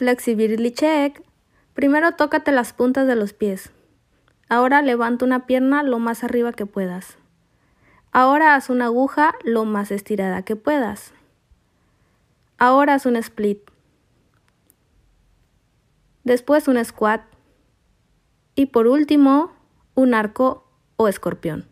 Flexibility check. Primero tócate las puntas de los pies. Ahora levanta una pierna lo más arriba que puedas. Ahora haz una aguja lo más estirada que puedas. Ahora haz un split. Después un squat. Y por último, un arco o escorpión.